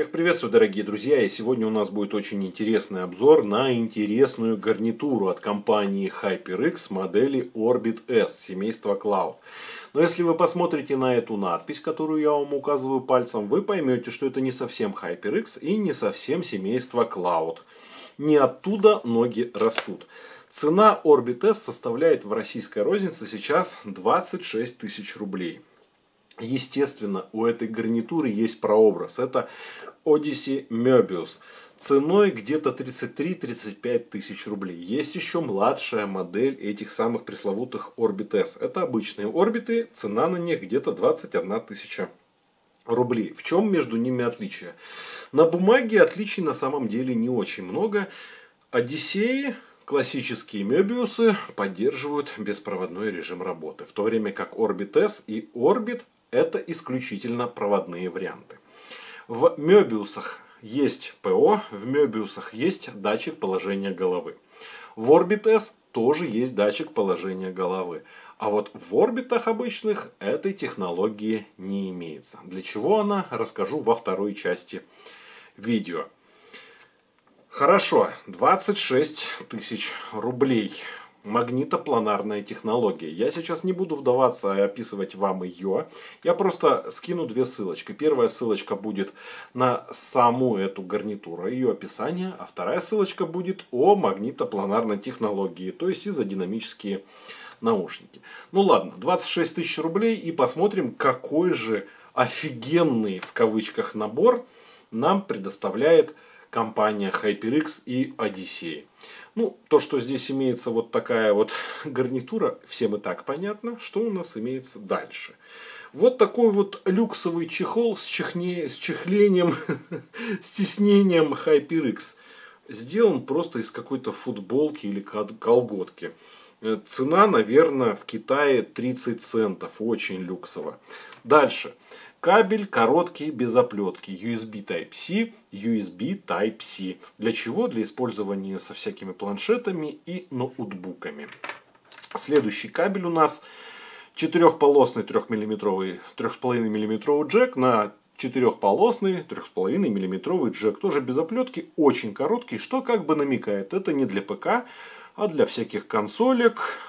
Всех приветствую, дорогие друзья, и сегодня у нас будет очень интересный обзор на интересную гарнитуру от компании HyperX модели Orbit S семейства Cloud. Но если вы посмотрите на эту надпись, которую я вам указываю пальцем, вы поймете, что это не совсем HyperX и не совсем семейство Cloud. Не оттуда ноги растут. Цена Orbit S составляет в российской рознице сейчас 26 тысяч рублей. Естественно, у этой гарнитуры есть прообраз. Это Odyssey Möbius ценой где-то 33-35 тысяч рублей. Есть еще младшая модель этих самых пресловутых Orbit S. Это обычные орбиты, цена на них где-то 21 тысяча рублей. В чем между ними отличие? На бумаге отличий на самом деле не очень много. Одиссеи, классические Мебиусы поддерживают беспроводной режим работы, в то время как Orbit S и Orbit это исключительно проводные варианты. В мебиусах есть ПО, в мебиусах есть датчик положения головы. В Orbit S тоже есть датчик положения головы. А вот в орбитах обычных этой технологии не имеется. Для чего она, расскажу во второй части видео. Хорошо, 26 тысяч рублей магнитопланарная технология. Я сейчас не буду вдаваться и описывать вам ее. Я просто скину две ссылочки. Первая ссылочка будет на саму эту гарнитуру, ее описание, а вторая ссылочка будет о магнитопланарной технологии, то есть изодинамические наушники. Ну ладно, 26 тысяч рублей и посмотрим, какой же офигенный в кавычках набор нам предоставляет компания HyperX и Odyssey. Ну, то, что здесь имеется вот такая вот гарнитура, всем и так понятно, что у нас имеется дальше. Вот такой вот люксовый чехол с, чехне, с чехлением, с тиснением HyperX. Сделан просто из какой-то футболки или колготки. Э, цена, наверное, в Китае 30 центов. Очень люксово. Дальше. Кабель короткий, без оплетки, USB Type-C, USB Type-C. Для чего? Для использования со всякими планшетами и ноутбуками. Следующий кабель у нас четырехполосный 3-миллиметровый, 3,5 миллиметровый джек на четырехполосный 3,5 миллиметровый джек. Тоже без оплетки, очень короткий, что как бы намекает, это не для ПК, а для всяких консолек,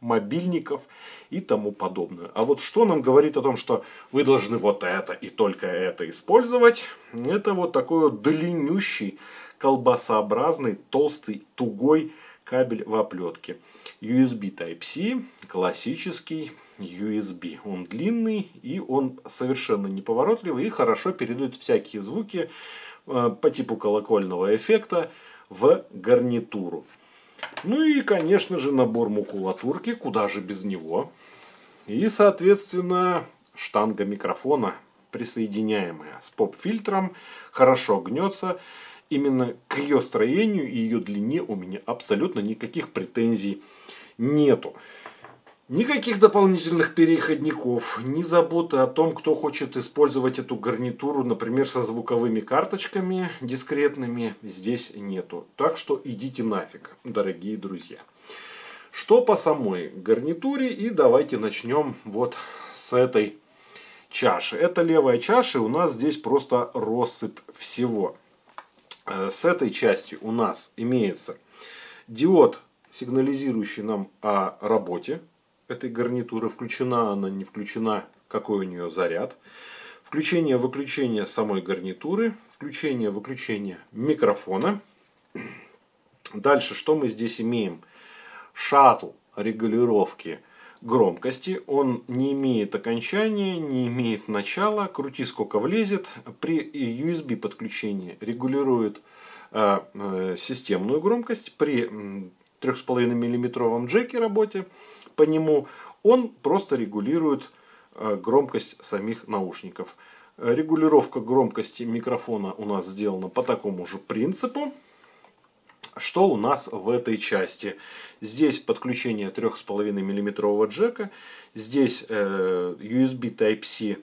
мобильников – и тому подобное. А вот что нам говорит о том, что вы должны вот это и только это использовать, это вот такой вот длиннющий, колбасообразный, толстый, тугой кабель в оплетке. USB Type-C, классический USB. Он длинный и он совершенно неповоротливый и хорошо передает всякие звуки э, по типу колокольного эффекта в гарнитуру. Ну и, конечно же, набор макулатурки, куда же без него. И, соответственно, штанга микрофона, присоединяемая с поп-фильтром, хорошо гнется. Именно к ее строению и ее длине у меня абсолютно никаких претензий нету. Никаких дополнительных переходников, ни заботы о том, кто хочет использовать эту гарнитуру, например, со звуковыми карточками дискретными, здесь нету. Так что идите нафиг, дорогие друзья. Что по самой гарнитуре, и давайте начнем вот с этой чаши. Это левая чаша, у нас здесь просто россыпь всего. Э, с этой части у нас имеется диод, сигнализирующий нам о работе этой гарнитуры, включена она, не включена, какой у нее заряд. Включение-выключение самой гарнитуры, включение-выключение микрофона. Дальше, что мы здесь имеем? Шаттл регулировки громкости. Он не имеет окончания, не имеет начала. Крути сколько влезет. При USB подключении регулирует э, э, системную громкость. При 3,5 мм джеке работе по нему, он просто регулирует э, громкость самих наушников. Э, регулировка громкости микрофона у нас сделана по такому же принципу. Что у нас в этой части? Здесь подключение 3,5 мм джека, здесь э, USB Type-C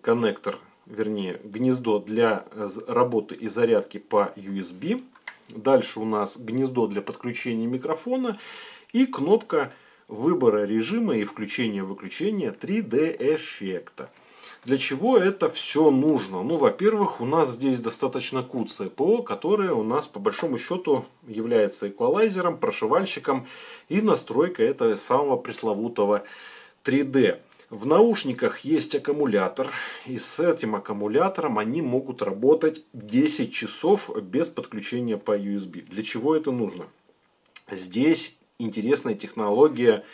коннектор, вернее гнездо для работы и зарядки по USB. Дальше у нас гнездо для подключения микрофона и кнопка выбора режима и включения-выключения 3D-эффекта. Для чего это все нужно? Ну, во-первых, у нас здесь достаточно кут СПО, которое у нас по большому счету является эквалайзером, прошивальщиком и настройка этого самого пресловутого 3D. В наушниках есть аккумулятор, и с этим аккумулятором они могут работать 10 часов без подключения по USB. Для чего это нужно? Здесь интересная технология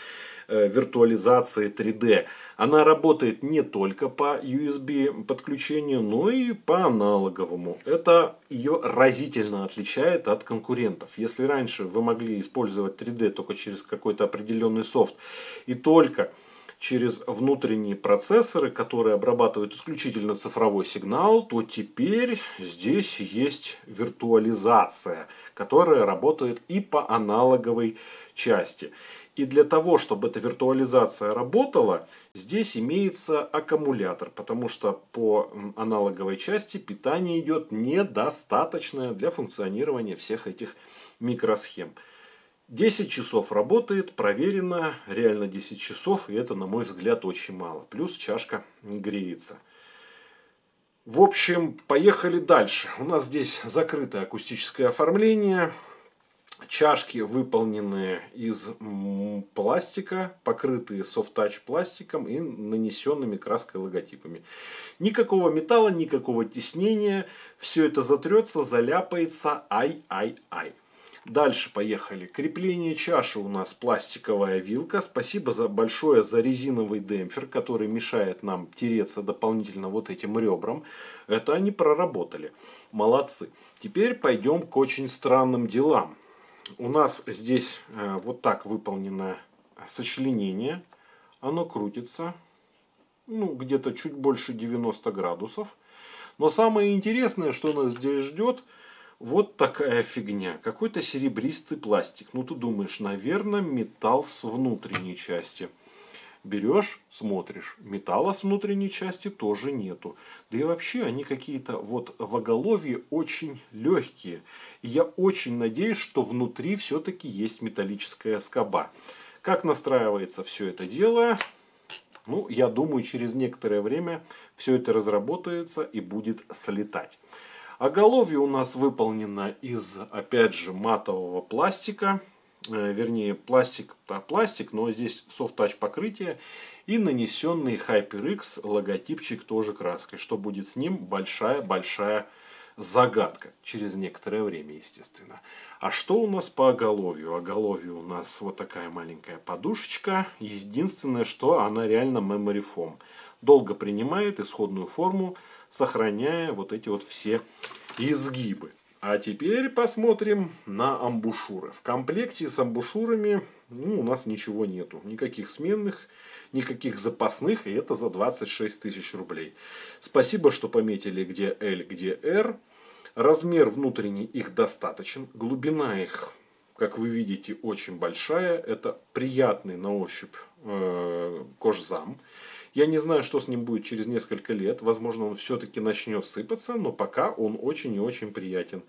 э, виртуализации 3D. Она работает не только по USB подключению, но и по аналоговому. Это ее разительно отличает от конкурентов. Если раньше вы могли использовать 3D только через какой-то определенный софт и только через внутренние процессоры, которые обрабатывают исключительно цифровой сигнал, то теперь здесь есть виртуализация, которая работает и по аналоговой части. И для того, чтобы эта виртуализация работала, здесь имеется аккумулятор, потому что по аналоговой части питание идет недостаточное для функционирования всех этих микросхем. 10 часов работает, проверено, реально 10 часов, и это, на мой взгляд, очень мало. Плюс чашка греется. В общем, поехали дальше. У нас здесь закрытое акустическое оформление. Чашки выполнены из пластика, покрытые софт-тач пластиком и нанесенными краской логотипами. Никакого металла, никакого теснения. Все это затрется, заляпается. Ай-ай-ай. Дальше поехали. Крепление чаши у нас пластиковая вилка. Спасибо за большое за резиновый демпфер, который мешает нам тереться дополнительно вот этим ребрам. Это они проработали. Молодцы. Теперь пойдем к очень странным делам у нас здесь э, вот так выполнено сочленение. Оно крутится ну, где-то чуть больше 90 градусов. Но самое интересное, что нас здесь ждет, вот такая фигня. Какой-то серебристый пластик. Ну, ты думаешь, наверное, металл с внутренней части. Берешь, смотришь, металла с внутренней части тоже нету. Да и вообще они какие-то вот в оголовье очень легкие. И я очень надеюсь, что внутри все-таки есть металлическая скоба. Как настраивается все это дело? Ну, я думаю, через некоторое время все это разработается и будет слетать. Оголовье у нас выполнено из, опять же, матового пластика. Э, вернее пластик, да, пластик, но здесь софт-тач покрытие и нанесенный HyperX логотипчик тоже краской. Что будет с ним? Большая-большая загадка. Через некоторое время, естественно. А что у нас по оголовью? Оголовью у нас вот такая маленькая подушечка. Единственное, что она реально memory foam. Долго принимает исходную форму, сохраняя вот эти вот все изгибы. А теперь посмотрим на амбушюры. В комплекте с амбушюрами ну, у нас ничего нету. Никаких сменных, никаких запасных, и это за 26 тысяч рублей. Спасибо, что пометили, где L, где R. Размер внутренний их достаточен. Глубина их, как вы видите, очень большая. Это приятный на ощупь э, кожзам. Я не знаю, что с ним будет через несколько лет. Возможно, он все-таки начнет сыпаться, но пока он очень и очень приятен.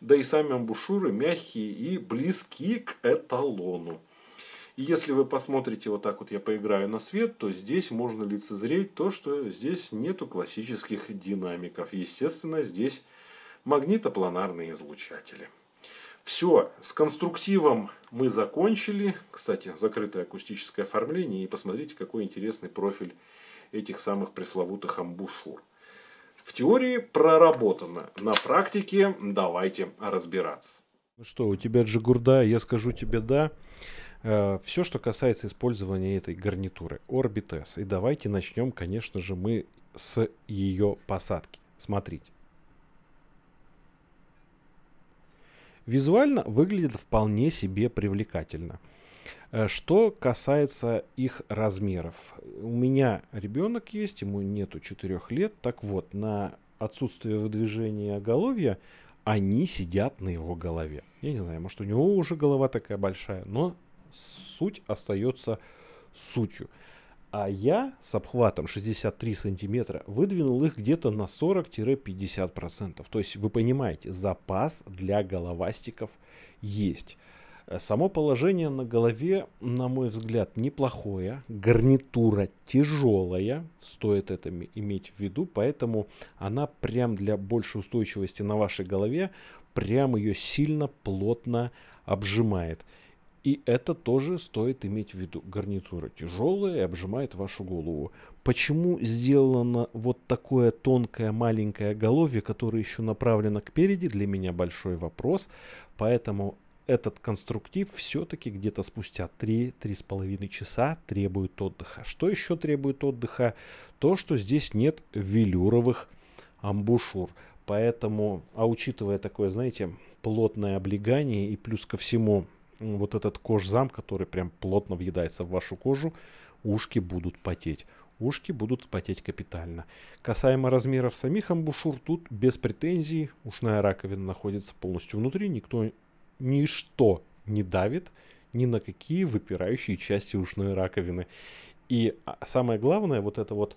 Да и сами амбушюры мягкие и близки к эталону. И если вы посмотрите вот так вот я поиграю на свет, то здесь можно лицезреть то, что здесь нету классических динамиков. Естественно, здесь магнитопланарные излучатели. Все, с конструктивом мы закончили. Кстати, закрытое акустическое оформление. И посмотрите, какой интересный профиль этих самых пресловутых амбушюр. В теории проработано, на практике давайте разбираться. Ну что, у тебя джигурда, я скажу тебе да. Э, Все, что касается использования этой гарнитуры Orbit S. И давайте начнем, конечно же, мы с ее посадки. Смотрите. визуально выглядит вполне себе привлекательно. Э, что касается их размеров. У меня ребенок есть, ему нету 4 лет. Так вот, на отсутствие в движении оголовья они сидят на его голове. Я не знаю, может у него уже голова такая большая, но суть остается сутью а я с обхватом 63 сантиметра выдвинул их где-то на 40-50%. процентов. То есть вы понимаете, запас для головастиков есть. Э, само положение на голове, на мой взгляд, неплохое. Гарнитура тяжелая, стоит это иметь в виду, поэтому она прям для большей устойчивости на вашей голове, прям ее сильно плотно обжимает. И это тоже стоит иметь в виду. Гарнитура тяжелая и обжимает вашу голову. Почему сделано вот такое тонкое маленькое голове, которое еще направлено к переди, для меня большой вопрос. Поэтому этот конструктив все-таки где-то спустя 3-3,5 часа требует отдыха. Что еще требует отдыха? То, что здесь нет велюровых амбушюр. Поэтому, а учитывая такое, знаете, плотное облегание и плюс ко всему вот этот кожзам, который прям плотно въедается в вашу кожу, ушки будут потеть. Ушки будут потеть капитально. Касаемо размеров самих амбушюр, тут без претензий ушная раковина находится полностью внутри, никто, ничто не давит ни на какие выпирающие части ушной раковины. И а, самое главное, вот эта вот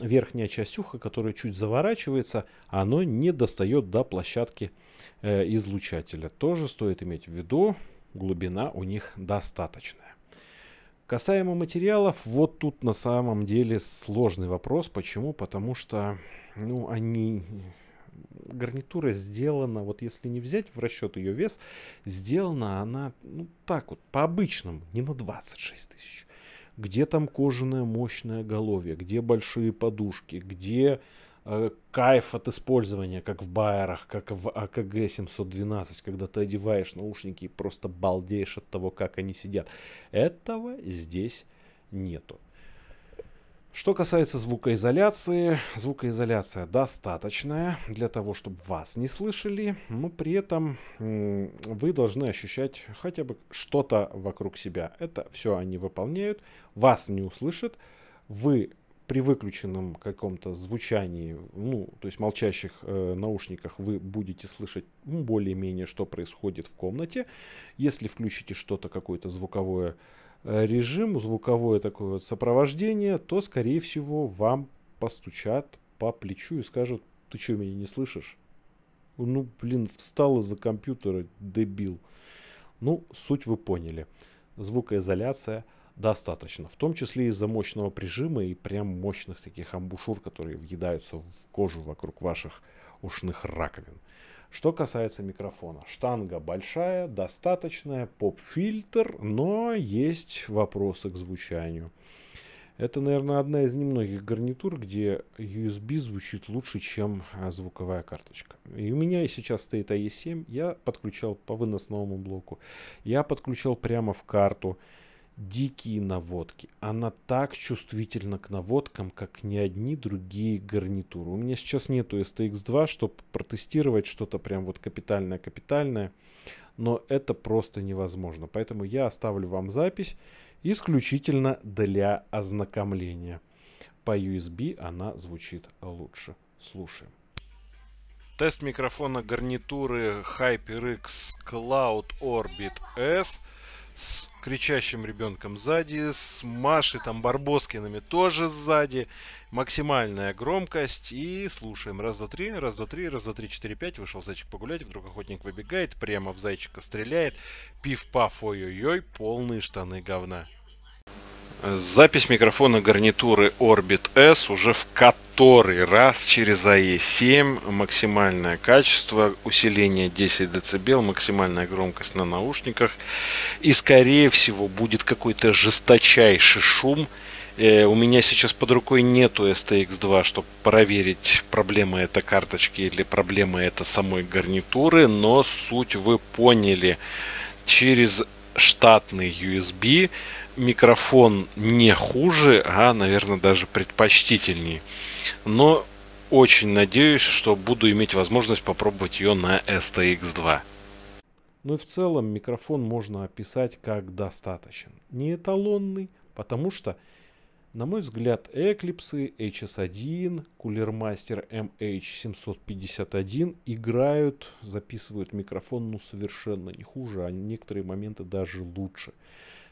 верхняя часть уха, которая чуть заворачивается, оно не достает до площадки э, излучателя. Тоже стоит иметь в виду глубина у них достаточная. Касаемо материалов, вот тут на самом деле сложный вопрос. Почему? Потому что, ну, они... Гарнитура сделана, вот если не взять в расчет ее вес, сделана она, ну, так вот, по-обычному, не на 26 тысяч. Где там кожаное мощное головье? где большие подушки, где Э, кайф от использования, как в байерах, как в АКГ 712, когда ты одеваешь наушники и просто балдеешь от того, как они сидят. Этого здесь нету. Что касается звукоизоляции, звукоизоляция достаточная для того, чтобы вас не слышали, но при этом вы должны ощущать хотя бы что-то вокруг себя. Это все они выполняют, вас не услышат, вы при выключенном каком-то звучании, ну, то есть молчащих э, наушниках вы будете слышать ну, более-менее, что происходит в комнате. Если включите что-то, какое-то звуковое э, режим, звуковое такое вот сопровождение, то, скорее всего, вам постучат по плечу и скажут, ты что, меня не слышишь? Ну, блин, встал из-за компьютера, дебил. Ну, суть вы поняли. Звукоизоляция – достаточно. В том числе из-за мощного прижима и прям мощных таких амбушюр, которые въедаются в кожу вокруг ваших ушных раковин. Что касается микрофона, штанга большая, достаточная, поп-фильтр, но есть вопросы к звучанию. Это, наверное, одна из немногих гарнитур, где USB звучит лучше, чем а, звуковая карточка. И у меня сейчас стоит AE7, я подключал по выносному блоку, я подключал прямо в карту дикие наводки. Она так чувствительна к наводкам, как ни одни другие гарнитуры. У меня сейчас нету STX2, чтобы протестировать что-то прям вот капитальное-капитальное, но это просто невозможно. Поэтому я оставлю вам запись исключительно для ознакомления. По USB она звучит лучше. Слушаем. Тест микрофона гарнитуры HyperX Cloud Orbit S с кричащим ребенком сзади, с Машей там Барбоскиными тоже сзади. Максимальная громкость и слушаем. Раз, два, три, раз, два, три, раз, два, три, четыре, пять. Вышел зайчик погулять, вдруг охотник выбегает, прямо в зайчика стреляет. Пиф-паф, ой-ой-ой, полные штаны говна. Запись микрофона гарнитуры Orbit S уже в кат который раз через AE7 а максимальное качество, усиления 10 дБ, максимальная громкость на наушниках. И скорее всего будет какой-то жесточайший шум. Э, у меня сейчас под рукой нету STX2, чтобы проверить, проблема это карточки или проблема это самой гарнитуры, но суть вы поняли. Через штатный USB микрофон не хуже, а, наверное, даже предпочтительней. Но очень надеюсь, что буду иметь возможность попробовать ее на STX2. Ну и в целом микрофон можно описать как достаточен. Не эталонный, потому что, на мой взгляд, Eclipse, HS1, Coolermaster MH751 играют, записывают микрофон ну совершенно не хуже, а некоторые моменты даже лучше.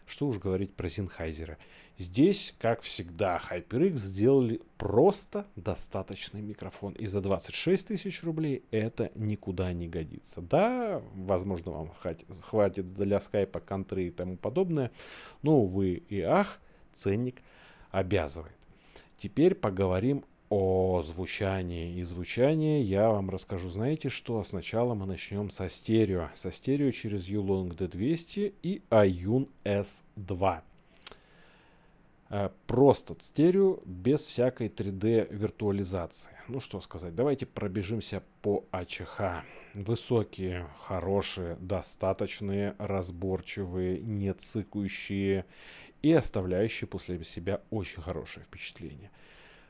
Что уж говорить про Синхайзера. Здесь, как всегда, HyperX сделали просто достаточный микрофон. И за 26 тысяч рублей это никуда не годится. Да, возможно, вам хватит для скайпа, контры и тому подобное. Но, увы и ах, ценник обязывает. Теперь поговорим о звучании и звучании я вам расскажу, знаете что? Сначала мы начнем со стерео. Со стерео через Yulong D200 и Ayun S2. Э, просто стерео без всякой 3D виртуализации. Ну что сказать, давайте пробежимся по АЧХ. Высокие, хорошие, достаточные, разборчивые, не цикающие и оставляющие после себя очень хорошее впечатление –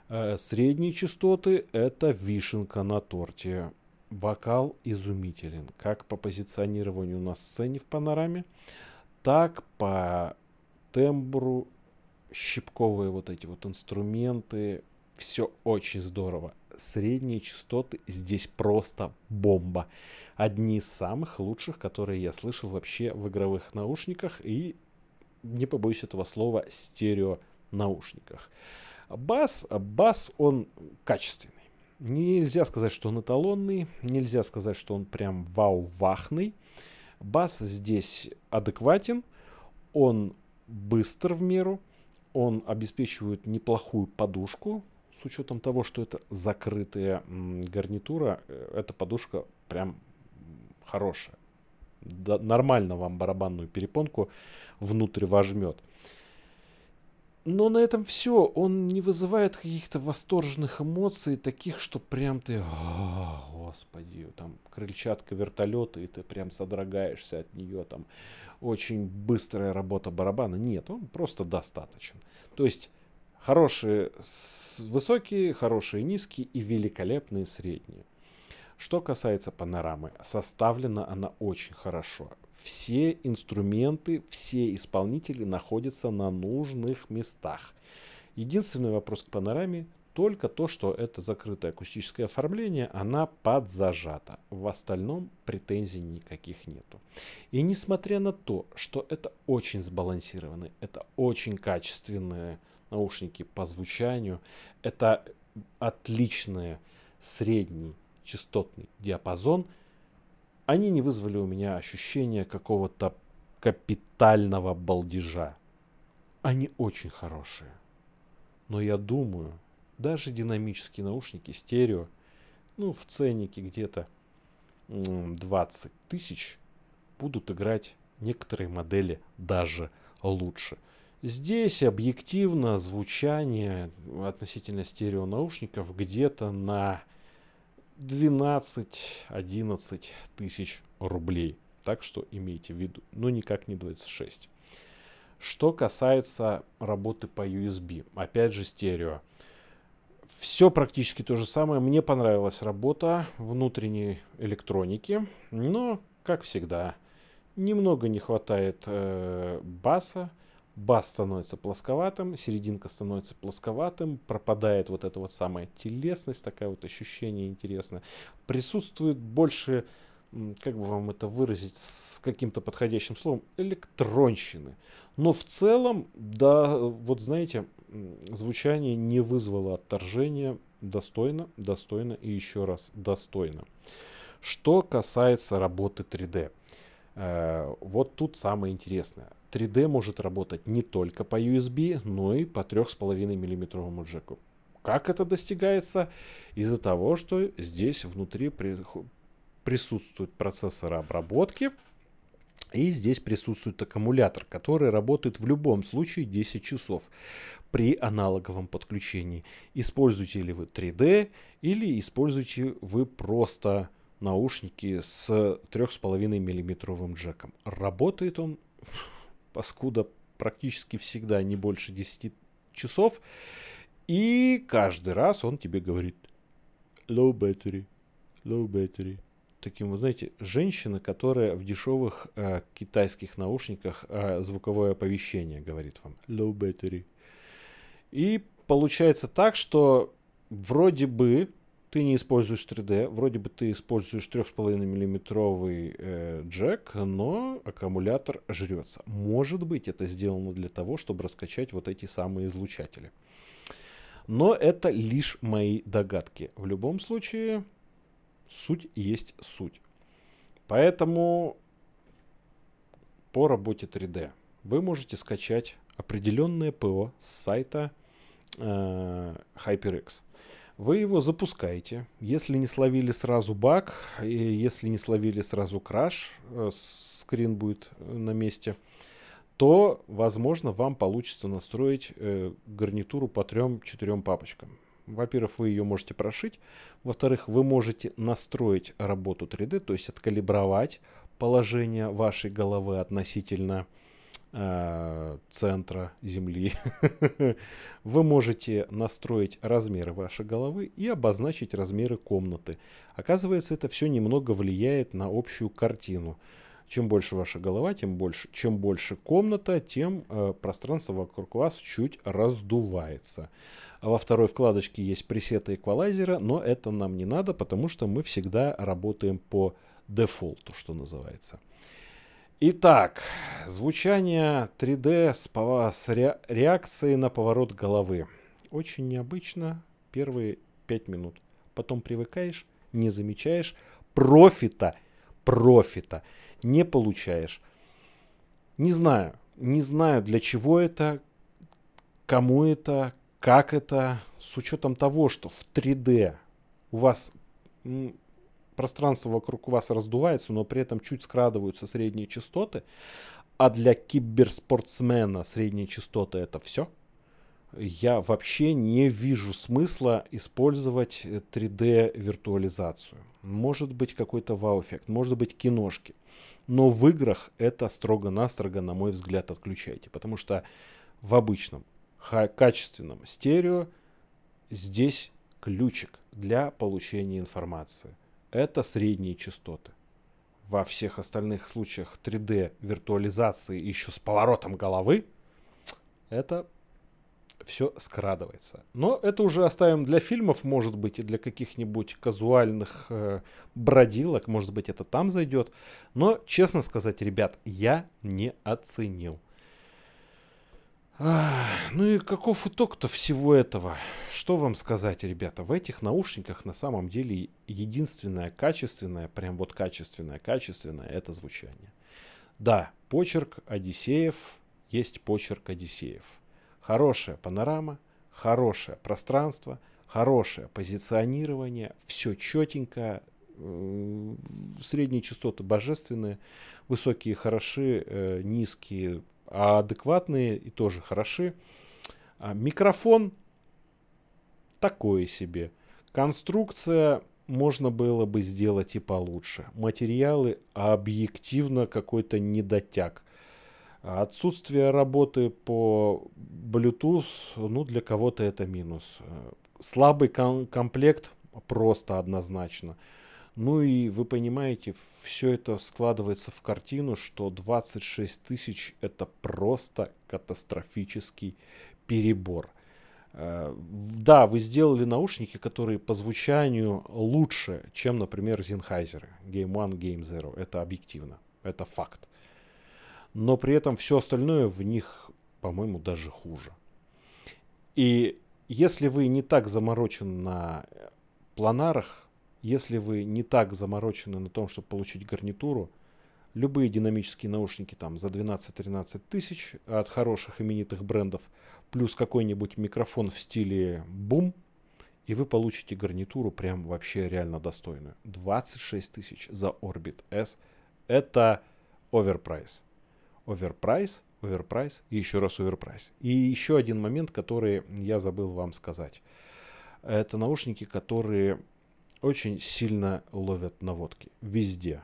Э, средние частоты – это вишенка на торте. Вокал изумителен, как по позиционированию на сцене в панораме, так по тембру, щипковые вот эти вот инструменты, все очень здорово. Средние частоты здесь просто бомба. Одни из самых лучших, которые я слышал вообще в игровых наушниках и, не побоюсь этого слова, стерео наушниках. наушниках. Бас, бас он качественный. Нельзя сказать, что он эталонный, нельзя сказать, что он прям вау-вахный. Бас здесь адекватен, он быстр в меру, он обеспечивает неплохую подушку, с учетом того, что это закрытая гарнитура, э, эта подушка прям хорошая. Да, нормально вам барабанную перепонку внутрь вожмет. Но на этом все. Он не вызывает каких-то восторженных эмоций, таких, что прям ты, О, «А, господи, там крыльчатка вертолета, и ты прям содрогаешься от нее, там очень быстрая работа барабана. Нет, он просто достаточен. То есть хорошие высокие, хорошие низкие и великолепные средние. Что касается панорамы, составлена она очень хорошо все инструменты, все исполнители находятся на нужных местах. Единственный вопрос к панораме только то, что это закрытое акустическое оформление, она подзажата. В остальном претензий никаких нету. И несмотря на то, что это очень сбалансированные, это очень качественные наушники по звучанию, это отличный средний частотный диапазон – они не вызвали у меня ощущения какого-то капитального балдежа. Они очень хорошие. Но я думаю, даже динамические наушники стерео, ну, в ценнике где-то 20 тысяч, будут играть некоторые модели даже лучше. Здесь объективно звучание относительно стерео наушников где-то на 12-11 тысяч рублей. Так что имейте в виду, но никак не 26. Что касается работы по USB, опять же стерео. Все практически то же самое. Мне понравилась работа внутренней электроники, но, как всегда, немного не хватает э, баса, бас становится плосковатым, серединка становится плосковатым, пропадает вот эта вот самая телесность, такая вот ощущение интересное. Присутствует больше, как бы вам это выразить с каким-то подходящим словом, электронщины. Но в целом, да, вот знаете, звучание не вызвало отторжения. Достойно, достойно и еще раз достойно. Что касается работы 3D. Э, вот тут самое интересное. 3D может работать не только по USB, но и по 3,5 мм джеку. Как это достигается? Из-за того, что здесь внутри присутствуют процессоры обработки, и здесь присутствует аккумулятор, который работает в любом случае 10 часов при аналоговом подключении. Используете ли вы 3D или используете вы просто наушники с 3,5 миллиметровым джеком. Работает он паскуда практически всегда не больше 10 часов. И каждый раз он тебе говорит low battery, low battery. Таким, вот знаете, женщина, которая в дешевых э, китайских наушниках э, звуковое оповещение говорит вам low battery. И получается так, что вроде бы ты не используешь 3D, вроде бы ты используешь 3,5 миллиметровый э, джек, но аккумулятор жрется. Может быть, это сделано для того, чтобы раскачать вот эти самые излучатели. Но это лишь мои догадки. В любом случае, суть есть суть. Поэтому по работе 3D вы можете скачать определенное ПО с сайта э, HyperX. Вы его запускаете. Если не словили сразу баг, и если не словили сразу краш, э, скрин будет э, на месте, то, возможно, вам получится настроить э, гарнитуру по трем-четырем папочкам. Во-первых, вы ее можете прошить. Во-вторых, вы можете настроить работу 3D, то есть откалибровать положение вашей головы относительно э, Э, центра Земли, вы можете настроить размеры вашей головы и обозначить размеры комнаты. Оказывается, это все немного влияет на общую картину. Чем больше ваша голова, тем больше, чем больше комната, тем э, пространство вокруг вас чуть раздувается. во второй вкладочке есть пресеты эквалайзера, но это нам не надо, потому что мы всегда работаем по дефолту, что называется. Итак, звучание 3D с, пова... с ре... реакцией на поворот головы. Очень необычно первые 5 минут. Потом привыкаешь, не замечаешь профита, профита не получаешь. Не знаю, не знаю для чего это, кому это, как это, с учетом того, что в 3D у вас пространство вокруг вас раздувается, но при этом чуть скрадываются средние частоты, а для киберспортсмена средние частоты это все, я вообще не вижу смысла использовать 3D-виртуализацию. Э, может быть какой-то вау-эффект, может быть киношки. Но в играх это строго-настрого, на мой взгляд, отключайте. Потому что в обычном качественном стерео здесь ключик для получения информации это средние частоты. Во всех остальных случаях 3D виртуализации еще с поворотом головы это все скрадывается. Но это уже оставим для фильмов, может быть, и для каких-нибудь казуальных э, бродилок, может быть, это там зайдет. Но, честно сказать, ребят, я не оценил ну и каков итог-то всего этого? Что вам сказать, ребята? В этих наушниках на самом деле единственное качественное, прям вот качественное, качественное, это звучание. Да, почерк Одиссеев есть почерк Одиссеев. Хорошая панорама, хорошее пространство, хорошее позиционирование, все четенько, средние частоты божественные, высокие хороши, э, низкие а адекватные и тоже хороши. А микрофон такое себе. Конструкция можно было бы сделать и получше. Материалы объективно какой-то недотяг. Отсутствие работы по Bluetooth, ну, для кого-то это минус. Слабый комплект просто однозначно. Ну и вы понимаете, все это складывается в картину, что 26 тысяч это просто катастрофический перебор. Э, да, вы сделали наушники, которые по звучанию лучше, чем, например, Sennheiser Game One, Game Zero. Это объективно, это факт. Но при этом все остальное в них, по-моему, даже хуже. И если вы не так заморочен на э, планарах, если вы не так заморочены на том, чтобы получить гарнитуру, любые динамические наушники там за 12-13 тысяч от хороших именитых брендов, плюс какой-нибудь микрофон в стиле бум, и вы получите гарнитуру прям вообще реально достойную. 26 тысяч за Orbit S. Это оверпрайс. Оверпрайс, оверпрайс и еще раз оверпрайс. И еще один момент, который я забыл вам сказать. Это наушники, которые очень сильно ловят наводки. Везде.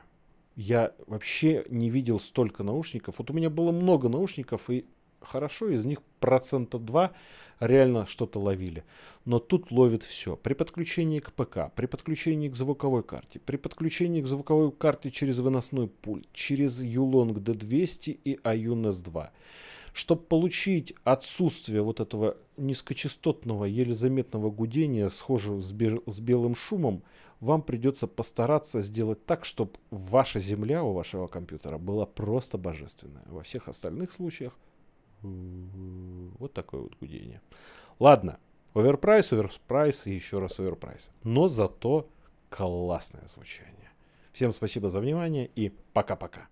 Я вообще не видел столько наушников. Вот у меня было много наушников, и хорошо, из них процента 2 реально что-то ловили. Но тут ловит все. При подключении к ПК, при подключении к звуковой карте, при подключении к звуковой карте через выносной пульт, через Yulong D200 и Ayun S2. Чтобы получить отсутствие вот этого низкочастотного, еле заметного гудения, схожего с, бе- с белым шумом, вам придется постараться сделать так, чтобы ваша земля у вашего компьютера была просто божественная. Во всех остальных случаях вот такое вот гудение. Ладно, оверпрайс, оверпрайс и еще раз оверпрайс. Но зато классное звучание. Всем спасибо за внимание и пока-пока.